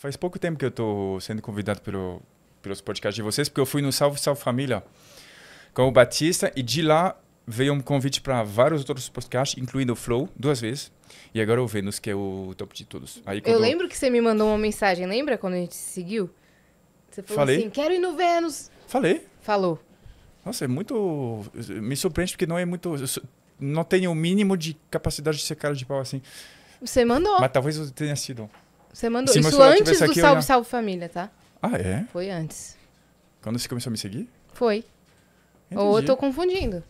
Faz pouco tempo que eu estou sendo convidado pelo, pelos podcasts de vocês, porque eu fui no Salve Salve Família com o Batista e de lá veio um convite para vários outros podcasts, incluindo o Flow, duas vezes. E agora o Vênus, que é o top de todos. Aí, eu lembro que você me mandou uma mensagem, lembra quando a gente se seguiu? Você falou Falei. assim, quero ir no Vênus. Falei. Falou. Nossa, é muito... Me surpreende porque não é muito... Não tenho o mínimo de capacidade de ser cara de pau assim. Você mandou. Mas talvez eu tenha sido. Você mandou isso antes aqui, do Salve, já... Salve Família, tá? Ah, é? Foi antes. Quando você começou a me seguir? Foi. Entendi. Ou eu tô confundindo.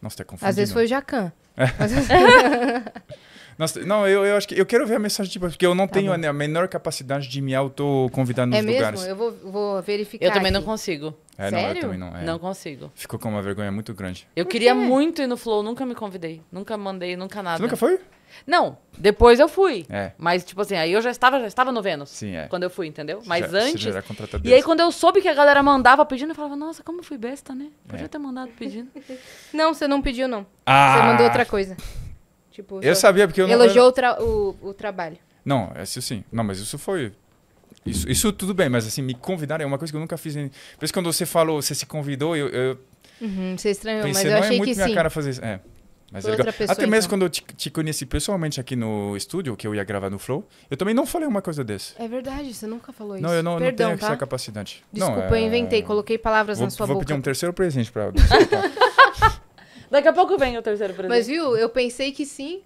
Nossa, tá confundindo. Às vezes foi o Jacan. É. Vezes... Nossa, não, eu, eu acho que eu quero ver a mensagem de tipo, porque eu não tá tenho bom. a menor capacidade de me autoconvidar nos é mesmo? lugares. Eu vou, vou verificar. Eu também aqui. não consigo. É, Sério? Não, eu também não. É. Não consigo. Ficou com uma vergonha muito grande. Eu queria muito ir no Flow, nunca me convidei. Nunca mandei, nunca nada. Você nunca foi? Não, depois eu fui. É. Mas, tipo assim, aí eu já estava, já estava no Vênus. Sim, é. Quando eu fui, entendeu? Mas já, antes. Já e aí, quando eu soube que a galera mandava pedindo, eu falava, nossa, como eu fui besta, né? É. Podia é. ter mandado pedindo. não, você não pediu, não. Ah. Você mandou outra coisa. Tipo, eu sabia porque eu não. Elogiou o, tra o, o, trabalho. Não, é sim. Não, mas isso foi. Isso, isso tudo bem, mas assim, me convidaram é uma coisa que eu nunca fiz. Por isso, quando você falou, você se convidou, eu. eu... Uhum, você estranhou, Pensei, mas eu não é achei é muito que minha sim. cara fazer isso. É. Mas ele... Até mesmo então. quando eu te, te, conheci pessoalmente aqui no estúdio, que eu ia gravar no Flow, eu também não falei uma coisa dessa. É verdade, você nunca falou isso. Não, eu não, Perdão, tá? não tenho tá? essa capacidade. Desculpa, não, eu é... inventei, coloquei palavras vou, na sua vou boca. Vou pedir um terceiro presente pra... Tá? Daqui a pouco vem o terceiro presente. Mas viu, eu pensei que sim,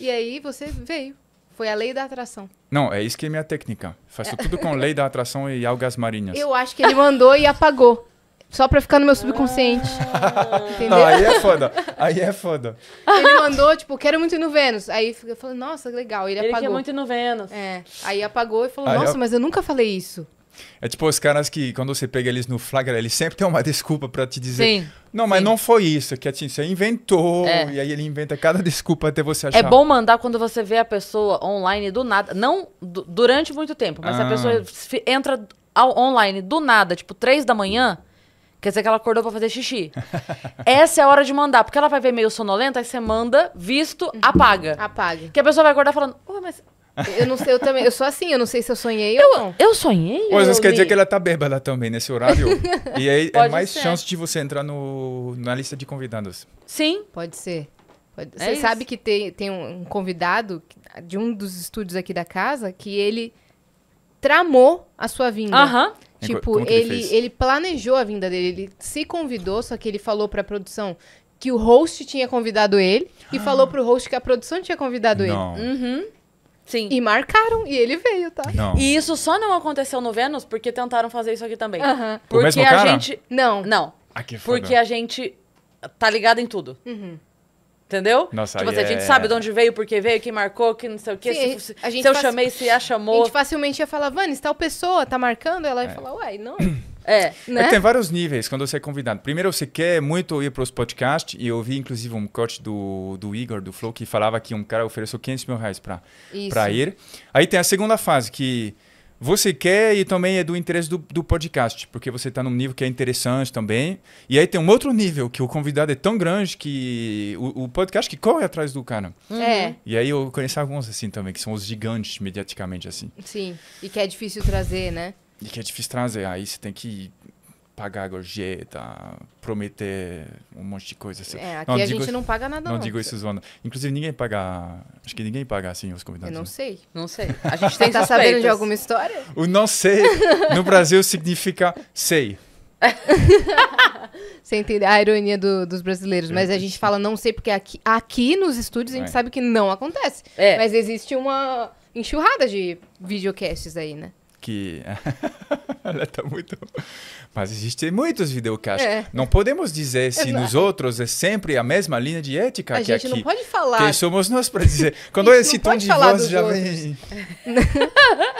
e aí você veio. Foi a lei da atração. Não, é isso que é minha técnica. Faço é. tudo com lei da atração e algas marinhas. Eu acho que ele mandou e apagou. Só pra ficar no meu subconsciente. Ah. Entendeu? Não, aí é foda. Aí é foda. Ele mandou, tipo, quero muito ir no Vênus. Aí eu falei, nossa, legal. Ele, ele apagou. Ele quer muito ir no Vênus. É. Aí apagou e falou, aí nossa, eu... mas eu nunca falei isso. É tipo os caras que, quando você pega eles no flagra, eles sempre têm uma desculpa para te dizer. Sim, não, mas sim. não foi isso, que assim, você inventou. É. E aí ele inventa cada desculpa até você é achar. É bom mandar quando você vê a pessoa online do nada. Não durante muito tempo, mas ah. a pessoa entra online do nada, tipo, três da manhã. Quer dizer que ela acordou para fazer xixi. Essa é a hora de mandar, porque ela vai ver meio sonolenta, aí você manda, visto, uhum. apaga. Apaga. Que a pessoa vai acordar falando, ué, mas eu não sei, eu também. Eu sou assim, eu não sei se eu sonhei eu, ou não. Eu sonhei? Mas isso quer dizer que ela tá bêbada também nesse horário. e aí é pode é mais ser. chance de você entrar no, na lista de convidados. Sim. Pode ser. Pode, é você isso. sabe que tem, tem um convidado de um dos estúdios aqui da casa que ele tramou a sua vinda. Aham. Tipo, ele, ele, ele, planejou a vinda dele, ele se convidou, só que ele falou pra produção que o host tinha convidado ele e ah. falou pro host que a produção tinha convidado Não. ele. Uhum. Sim. E marcaram, e ele veio, tá? Não. E isso só não aconteceu no Vênus porque tentaram fazer isso aqui também. Uhum. Porque a gente. Não. Não. Aqui, ah, porque a gente tá ligado em tudo. Uhum. Entendeu? Nossa, tipo, assim, a gente é sabe de onde veio, porque veio, quem marcou, quem não sei o quê. Sim, se, a gente se eu faci... chamei, se a chamou. A gente facilmente ia falar, Vanis, tal pessoa tá marcando. Ela ia é. falar, uai, não. É, né? É tem vários níveis quando você é convidado. Primeiro, você quer muito ir para os podcasts. E eu vi, inclusive, um coach do, do Igor, do Flow, que falava que um cara ofereceu 500 mil reais para ir. Aí tem a segunda fase, que você quer e também é do interesse do, do podcast, porque você está num nível que é interessante também. E aí tem um outro nível, que o convidado é tão grande que o, o podcast que corre atrás do cara. Uhum. É. E aí eu conheço alguns assim também, que são os gigantes mediaticamente assim. Sim, e que é difícil trazer, né? E que é difícil trazer, aí você tem que pagar gorjeta, prometer um monte de coisa assim. É, aqui não, a digo, gente não paga nada não. Não digo isso zoando. Inclusive, ninguém paga... Acho que ninguém paga, assim, os convidados. Eu não né? sei. Não sei. A gente tem saber sabendo de alguma história? O não sei no Brasil significa sei. Você entende a ironia do, dos brasileiros, mas a gente fala não sei porque aqui, aqui nos estúdios a gente é. sabe que não acontece. É. Mas existe uma enxurrada de videocasts aí, né? que ela está muito. Mas existem muitos videocasts. É. Não podemos dizer se é, nos outros é sempre a mesma linha de ética a que gente aqui. não pode falar. Quem somos nós para dizer? Quando esse tom de voz já outros. vem.